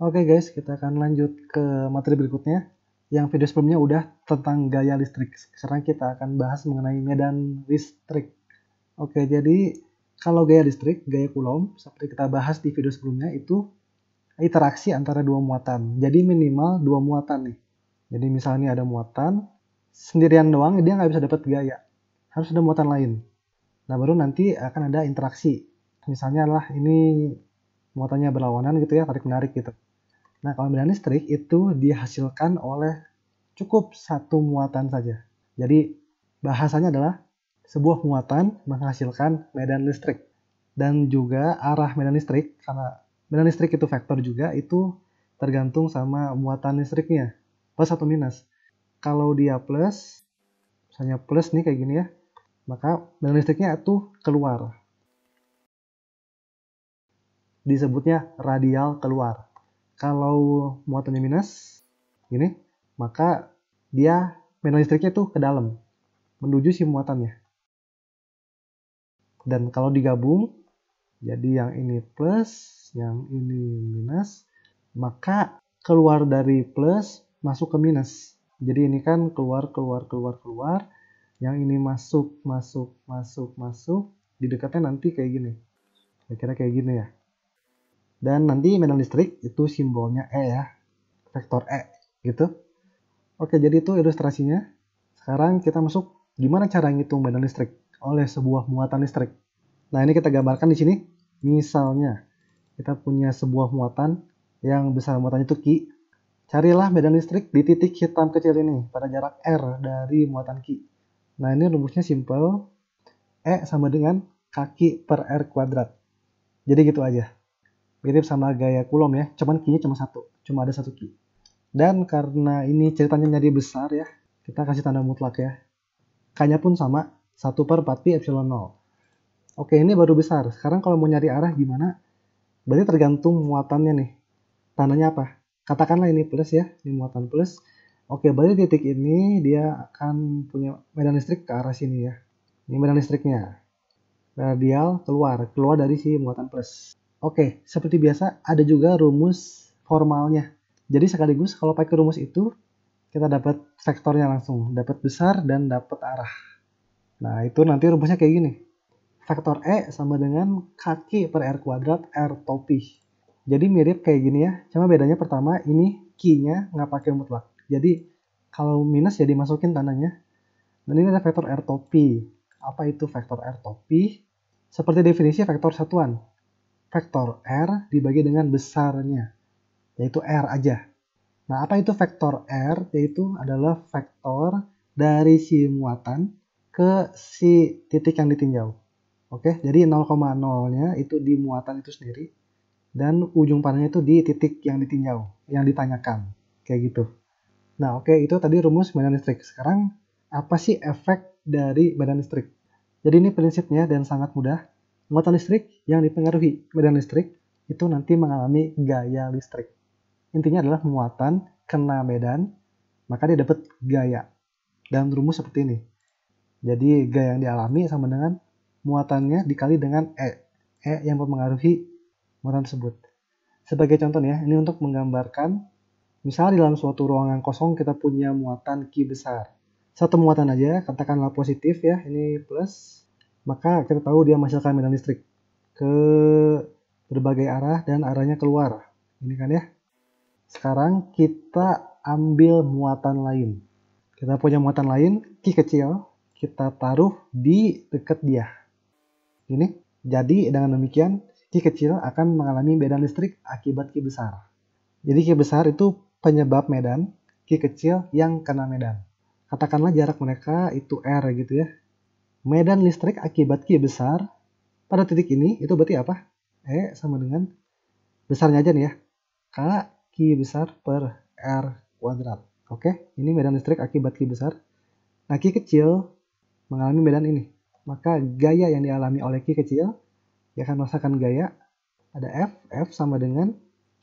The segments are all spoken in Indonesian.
Oke okay guys, kita akan lanjut ke materi berikutnya. Yang video sebelumnya udah tentang gaya listrik. Sekarang kita akan bahas mengenai medan listrik. Oke, okay, jadi kalau gaya listrik, gaya Coulomb, seperti kita bahas di video sebelumnya, itu interaksi antara dua muatan. Jadi minimal dua muatan nih. Jadi misalnya ada muatan, sendirian doang dia nggak bisa dapat gaya. Harus ada muatan lain. Nah baru nanti akan ada interaksi. Misalnya lah ini muatannya berlawanan gitu ya, tarik-menarik gitu. Nah, kalau medan listrik itu dihasilkan oleh cukup satu muatan saja. Jadi, bahasanya adalah sebuah muatan menghasilkan medan listrik. Dan juga arah medan listrik, karena medan listrik itu vektor juga, itu tergantung sama muatan listriknya, plus atau minus. Kalau dia plus, misalnya plus nih kayak gini ya, maka medan listriknya itu keluar. Disebutnya radial keluar kalau muatannya minus ini, maka dia main listriknya tuh ke dalam menuju si muatannya dan kalau digabung jadi yang ini plus yang ini minus maka keluar dari plus masuk ke minus jadi ini kan keluar keluar keluar keluar yang ini masuk masuk masuk masuk di dekatnya nanti kayak gini kira-kira kayak gini ya dan nanti medan listrik itu simbolnya E ya, vektor E gitu. Oke, jadi itu ilustrasinya. Sekarang kita masuk gimana cara ngitung medan listrik oleh sebuah muatan listrik. Nah, ini kita gambarkan di sini. Misalnya, kita punya sebuah muatan yang besar muatannya itu Q. Carilah medan listrik di titik hitam kecil ini pada jarak R dari muatan Q. Nah, ini rumusnya simple. E sama dengan kaki per R kuadrat. Jadi gitu aja mirip sama gaya kulom ya cuman key cuma satu cuma ada satu key dan karena ini ceritanya nyari besar ya kita kasih tanda mutlak ya k pun sama 1 per 4 pi epsilon 0 oke ini baru besar sekarang kalau mau nyari arah gimana berarti tergantung muatannya nih tandanya apa katakanlah ini plus ya ini muatan plus oke berarti titik ini dia akan punya medan listrik ke arah sini ya ini medan listriknya radial keluar keluar dari si muatan plus Oke, seperti biasa ada juga rumus formalnya. Jadi sekaligus kalau pakai rumus itu kita dapat vektornya langsung, dapat besar dan dapat arah. Nah, itu nanti rumusnya kayak gini. Vektor E sama dengan kaki per R kuadrat R topi. Jadi mirip kayak gini ya, cuma bedanya pertama ini Q-nya nggak pakai mutlak. Jadi kalau minus ya masukin tandanya. Dan ini ada vektor R topi. Apa itu vektor R topi? Seperti definisi vektor satuan, vektor R dibagi dengan besarnya, yaitu R aja. Nah, apa itu vektor R? Yaitu adalah vektor dari si muatan ke si titik yang ditinjau. Oke, jadi 0,0-nya itu di muatan itu sendiri dan ujung panahnya itu di titik yang ditinjau, yang ditanyakan. Kayak gitu. Nah, oke, itu tadi rumus badan listrik. Sekarang apa sih efek dari badan listrik? Jadi ini prinsipnya dan sangat mudah Muatan listrik yang dipengaruhi medan listrik itu nanti mengalami gaya listrik. Intinya adalah muatan kena medan, maka dia dapat gaya. Dalam rumus seperti ini. Jadi gaya yang dialami sama dengan muatannya dikali dengan E. E yang mempengaruhi muatan tersebut. Sebagai contoh ya, ini untuk menggambarkan misalnya di dalam suatu ruangan kosong kita punya muatan Q besar. Satu muatan aja, katakanlah positif ya, ini plus maka kita tahu dia menghasilkan medan listrik ke berbagai arah dan arahnya keluar. Ini kan ya. Sekarang kita ambil muatan lain. Kita punya muatan lain, Ki kecil, kita taruh di dekat dia. Ini. Jadi dengan demikian, Ki kecil akan mengalami medan listrik akibat Ki besar. Jadi Ki besar itu penyebab medan, Ki kecil yang kena medan. Katakanlah jarak mereka itu R gitu ya medan listrik akibat Q besar pada titik ini itu berarti apa? E sama dengan besarnya aja nih ya. K Q besar per R kuadrat. Oke, ini medan listrik akibat Q besar. Nah, Q kecil mengalami medan ini. Maka gaya yang dialami oleh Q kecil, dia akan merasakan gaya. Ada F, F sama dengan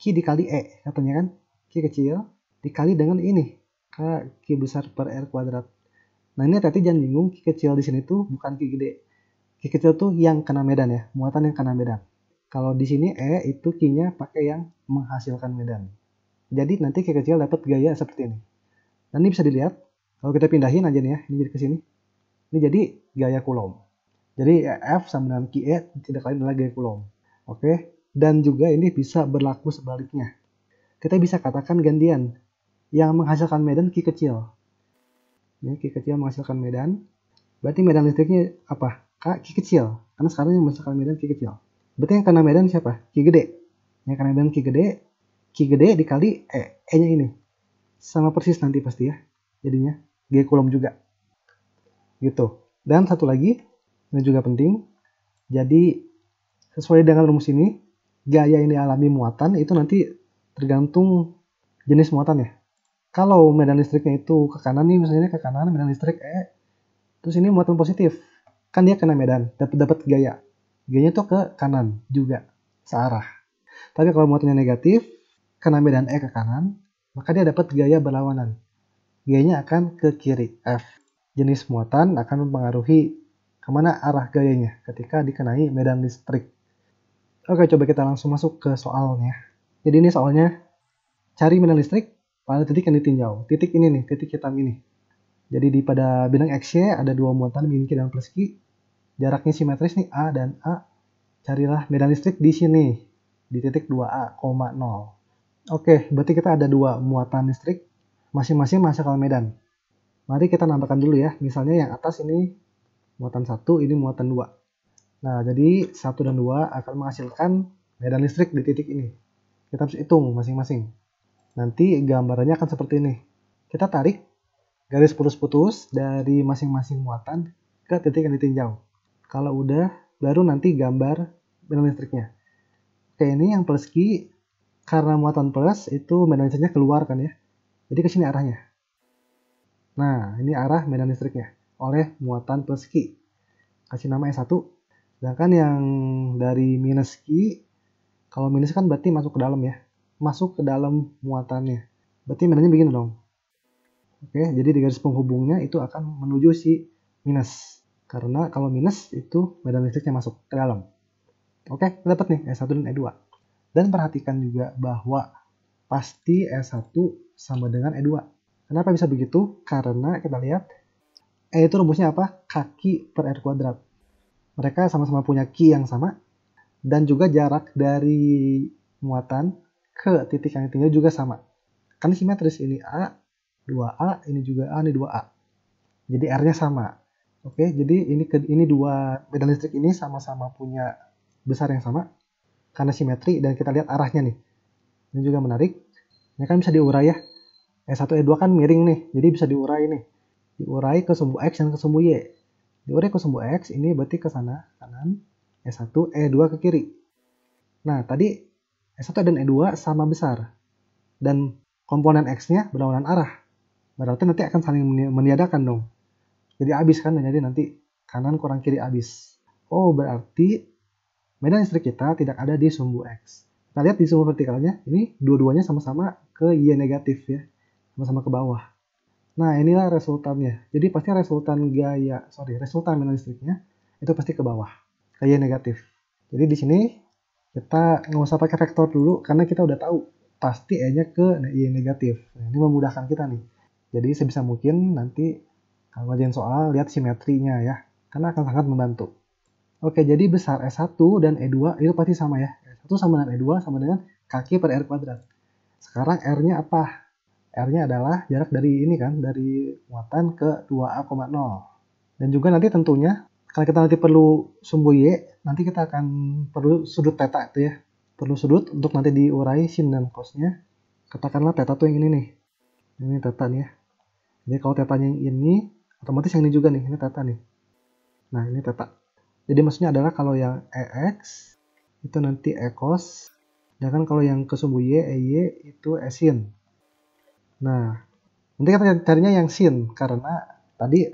Q dikali E, katanya kan? Q kecil dikali dengan ini, K Q besar per R kuadrat. Nah ini hati-hati jangan bingung ki kecil di sini tuh bukan ki gede. Ki kecil tuh yang kena medan ya, muatan yang kena medan. Kalau di sini E itu ki-nya pakai yang menghasilkan medan. Jadi nanti ki kecil dapat gaya seperti ini. Dan ini bisa dilihat, kalau kita pindahin aja nih ya, ini jadi ke sini. Ini jadi gaya kulom. Jadi F sama dengan ki E tidak lain adalah gaya Coulomb. Oke, dan juga ini bisa berlaku sebaliknya. Kita bisa katakan gantian, yang menghasilkan medan ki kecil, ini Ki kecil menghasilkan medan. Berarti medan listriknya apa? K, Ki kecil. Karena sekarang yang menghasilkan medan Ki kecil. Berarti yang kena medan siapa? Ki gede. Yang kena medan Ki gede, Ki gede dikali E. E-nya ini. Sama persis nanti pasti ya. Jadinya G kolom juga. Gitu. Dan satu lagi, ini juga penting. Jadi, sesuai dengan rumus ini, gaya ini alami muatan itu nanti tergantung jenis muatan ya kalau medan listriknya itu ke kanan nih misalnya ke kanan medan listrik eh terus ini muatan positif kan dia kena medan dapat dapat gaya gayanya tuh ke kanan juga searah tapi kalau muatannya negatif kena medan E ke kanan maka dia dapat gaya berlawanan gayanya akan ke kiri F jenis muatan akan mempengaruhi kemana arah gayanya ketika dikenai medan listrik oke coba kita langsung masuk ke soalnya jadi ini soalnya cari medan listrik pada titik yang ditinjau. Titik ini nih, titik hitam ini. Jadi di pada bidang X-Y ada dua muatan min Q dan plus Q. Jaraknya simetris nih A dan A. Carilah medan listrik di sini, di titik 2A, 0. Oke, berarti kita ada dua muatan listrik, masing-masing masa kalau medan. Mari kita nampakkan dulu ya, misalnya yang atas ini muatan 1, ini muatan 2. Nah, jadi 1 dan 2 akan menghasilkan medan listrik di titik ini. Kita harus hitung masing-masing. Nanti gambarnya akan seperti ini. Kita tarik garis putus-putus dari masing-masing muatan ke titik yang ditinjau. Kalau udah, baru nanti gambar medan listriknya. Oke, ini yang plus Q, karena muatan plus itu medan listriknya keluar kan ya. Jadi ke sini arahnya. Nah, ini arah medan listriknya oleh muatan plus Q. Kasih nama S1. Sedangkan yang dari minus Q, kalau minus kan berarti masuk ke dalam ya masuk ke dalam muatannya. Berarti medannya begini dong. Oke, jadi di garis penghubungnya itu akan menuju si minus. Karena kalau minus itu medan listriknya masuk ke dalam. Oke, dapat nih e S1 dan E2. Dan perhatikan juga bahwa pasti e S1 sama dengan E2. Kenapa bisa begitu? Karena kita lihat E itu rumusnya apa? Kaki per R kuadrat. Mereka sama-sama punya Q yang sama. Dan juga jarak dari muatan ke titik yang tinggal juga sama. Kan simetris ini A, 2A, ini juga A, ini 2A. Jadi R-nya sama. Oke, jadi ini ke, ini dua medan listrik ini sama-sama punya besar yang sama karena simetri dan kita lihat arahnya nih. Ini juga menarik. Ini kan bisa diurai ya. E1, E2 kan miring nih, jadi bisa diurai nih. Diurai ke sumbu X dan ke sumbu Y. Diurai ke sumbu X, ini berarti ke sana, kanan. E1, E2 ke kiri. Nah, tadi S1 dan E2 sama besar. Dan komponen X-nya berlawanan arah. Berarti nanti akan saling meniadakan dong. Jadi abis kan, jadi nanti kanan kurang kiri abis. Oh, berarti medan listrik kita tidak ada di sumbu X. Kita lihat di sumbu vertikalnya, ini dua-duanya sama-sama ke Y negatif ya. Sama-sama ke bawah. Nah, inilah resultannya. Jadi pasti resultan gaya, sorry, resultan medan listriknya itu pasti ke bawah, ke Y negatif. Jadi di sini kita nggak usah pakai vektor dulu karena kita udah tahu pasti e-nya ke y nah, negatif. Nah, ini memudahkan kita nih. Jadi sebisa mungkin nanti kalau ngerjain soal lihat simetrinya ya, karena akan sangat membantu. Oke, jadi besar e S1 dan E2 itu pasti sama ya. E S1 sama dengan E2 sama dengan kaki per R kuadrat. Sekarang R-nya apa? R-nya adalah jarak dari ini kan, dari muatan ke 2A,0. Dan juga nanti tentunya kalau kita nanti perlu sumbu Y, nanti kita akan perlu sudut teta itu ya. Perlu sudut untuk nanti diurai sin dan cosnya. Katakanlah teta tuh yang ini nih. Ini teta nih ya. Jadi kalau tetanya yang ini, otomatis yang ini juga nih. Ini teta nih. Nah ini teta. Jadi maksudnya adalah kalau yang EX, itu nanti E cos. kan kalau yang ke sumbu Y, EY itu E sin. Nah, nanti kita carinya yang sin. Karena tadi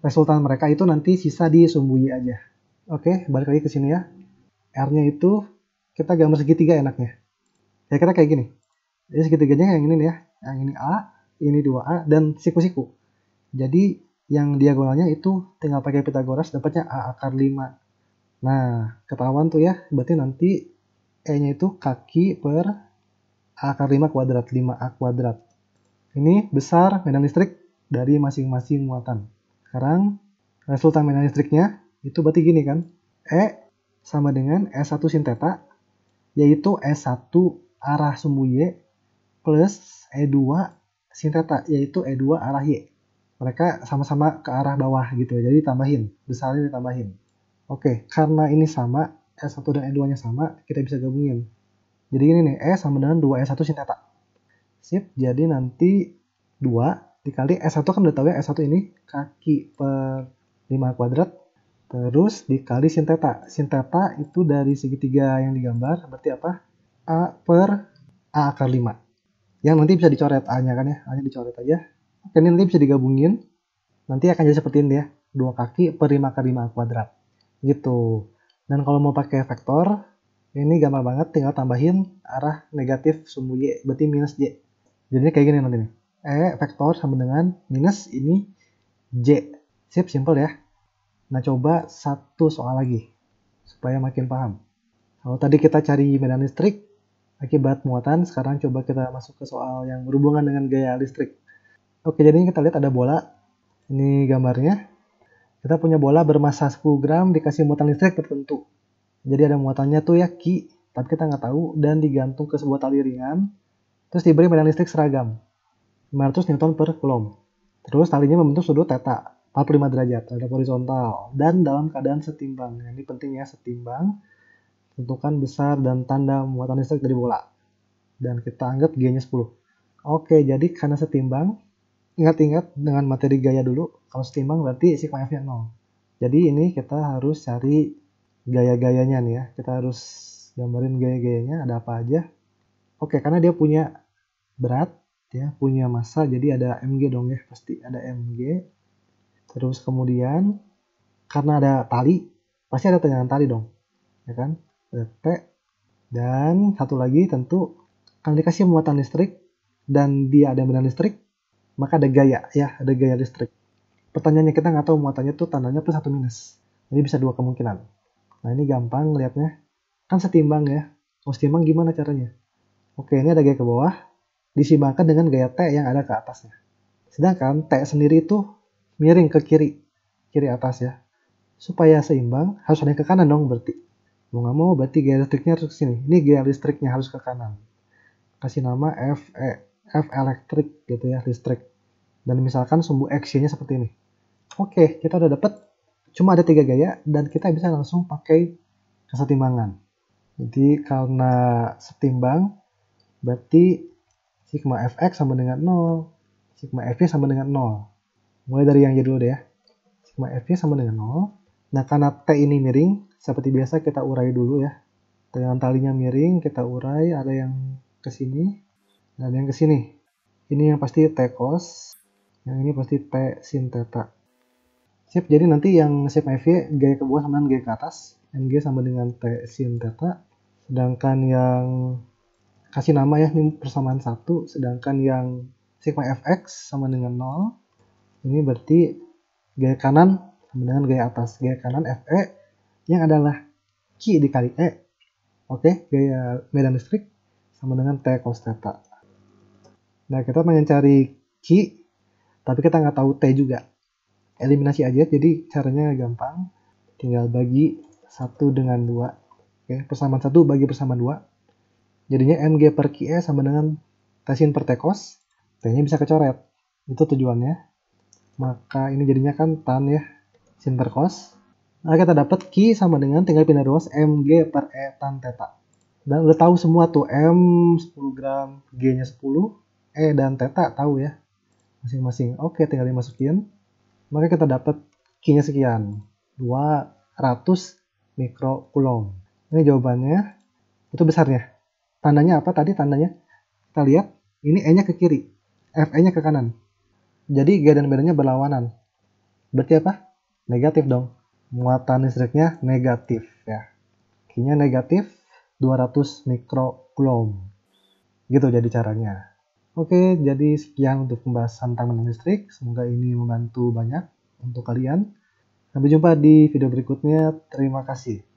resultan mereka itu nanti sisa di y aja. Oke, balik lagi ke sini ya. R-nya itu kita gambar segitiga enaknya. Ya kira kayak gini. Jadi segitiganya yang ini ya. Yang ini A, ini 2A, dan siku-siku. Jadi yang diagonalnya itu tinggal pakai Pitagoras dapatnya A akar 5. Nah, ketahuan tuh ya. Berarti nanti E-nya itu kaki per A akar 5 kuadrat, 5A kuadrat. Ini besar medan listrik dari masing-masing muatan. Sekarang resultan medan listriknya itu berarti gini kan. E sama dengan e S1 sin theta yaitu e S1 arah sumbu Y plus E2 sin theta yaitu E2 arah Y. Mereka sama-sama ke arah bawah gitu ya. Jadi tambahin, besarnya ditambahin. Oke, karena ini sama, e S1 dan E2-nya sama, kita bisa gabungin. Jadi gini nih, E sama dengan 2S1 sin theta. Sip, jadi nanti 2 dikali S1 kan udah tau ya S1 ini kaki per 5 kuadrat terus dikali sin theta. Sin theta itu dari segitiga yang digambar berarti apa? A per A akar 5. Yang nanti bisa dicoret A-nya kan ya. A-nya dicoret aja. Oke, ini nanti bisa digabungin. Nanti akan jadi seperti ini ya. 2 kaki per 5 akar 5 kuadrat. Gitu. Dan kalau mau pakai vektor, ini gampang banget tinggal tambahin arah negatif sumbu Y. Berarti minus Y. Jadinya kayak gini nanti nih. E vektor sama dengan minus ini J. Sip, simple ya. Nah, coba satu soal lagi supaya makin paham. Kalau tadi kita cari medan listrik akibat muatan, sekarang coba kita masuk ke soal yang berhubungan dengan gaya listrik. Oke, jadi kita lihat ada bola. Ini gambarnya. Kita punya bola bermassa 10 gram dikasih muatan listrik tertentu. Jadi ada muatannya tuh ya Ki, tapi kita nggak tahu dan digantung ke sebuah tali ringan. Terus diberi medan listrik seragam. 500 Newton per Coulomb. Terus talinya membentuk sudut theta 45 derajat terhadap horizontal dan dalam keadaan setimbang. Ini penting ya setimbang. Tentukan besar dan tanda muatan listrik dari bola. Dan kita anggap G-nya 10. Oke, jadi karena setimbang, ingat-ingat dengan materi gaya dulu. Kalau setimbang berarti sigma F-nya 0. Jadi ini kita harus cari gaya-gayanya nih ya. Kita harus gambarin gaya-gayanya ada apa aja. Oke, karena dia punya berat, ya punya massa jadi ada mg dong ya pasti ada mg terus kemudian karena ada tali pasti ada tegangan tali dong ya kan ada t dan satu lagi tentu kalau dikasih muatan listrik dan dia ada medan listrik maka ada gaya ya ada gaya listrik pertanyaannya kita nggak tahu muatannya tuh tandanya plus satu minus Ini bisa dua kemungkinan nah ini gampang lihatnya kan setimbang ya mau oh, setimbang gimana caranya oke ini ada gaya ke bawah disimbangkan dengan gaya T yang ada ke atasnya. Sedangkan T sendiri itu miring ke kiri, kiri atas ya. Supaya seimbang harus ada ke kanan dong berarti. Mau nggak mau berarti gaya listriknya harus ke sini. Ini gaya listriknya harus ke kanan. Kasih nama -E, F elektrik gitu ya, listrik. Dan misalkan sumbu X-nya seperti ini. Oke, kita udah dapet. Cuma ada tiga gaya dan kita bisa langsung pakai kesetimbangan. Jadi karena setimbang, berarti sigma fx sama dengan 0, sigma fy sama dengan 0. Mulai dari yang jadul deh ya. Sigma fy sama dengan 0. Nah, karena T ini miring, seperti biasa kita urai dulu ya. Dengan talinya miring, kita urai, ada yang ke sini, dan ada yang ke sini. Ini yang pasti T cos, yang ini pasti T sin theta. Sip, jadi nanti yang sigma FY g ke bawah sama dengan g ke atas. MG sama dengan T sin theta. Sedangkan yang kasih nama ya ini persamaan satu sedangkan yang sigma fx sama dengan 0 ini berarti gaya kanan sama dengan gaya atas gaya kanan fe yang adalah Q dikali E oke gaya medan listrik sama dengan T cos theta nah kita pengen cari Q tapi kita nggak tahu T juga eliminasi aja jadi caranya gampang tinggal bagi satu dengan dua oke persamaan satu bagi persamaan dua Jadinya MG per QE sama dengan tesin per T cos. T-nya bisa kecoret. Itu tujuannya. Maka ini jadinya kan tan ya. Sin per cos. Nah, kita dapat Q sama dengan tinggal pindah ruas MG per E tan teta Dan udah tahu semua tuh M 10 gram, G-nya 10, E dan teta tahu ya. Masing-masing. Oke, tinggal dimasukin. Maka kita dapat Q-nya sekian. 200 mikro kulom. Ini jawabannya. Itu besarnya. Tandanya apa tadi tandanya? Kita lihat, ini E-nya ke kiri, FE-nya ke kanan. Jadi G dan B-nya berlawanan. Berarti apa? Negatif dong. Muatan listriknya negatif ya. q negatif 200 mikrocoulomb. Gitu jadi caranya. Oke, jadi sekian untuk pembahasan tentang listrik. Semoga ini membantu banyak untuk kalian. Sampai jumpa di video berikutnya. Terima kasih.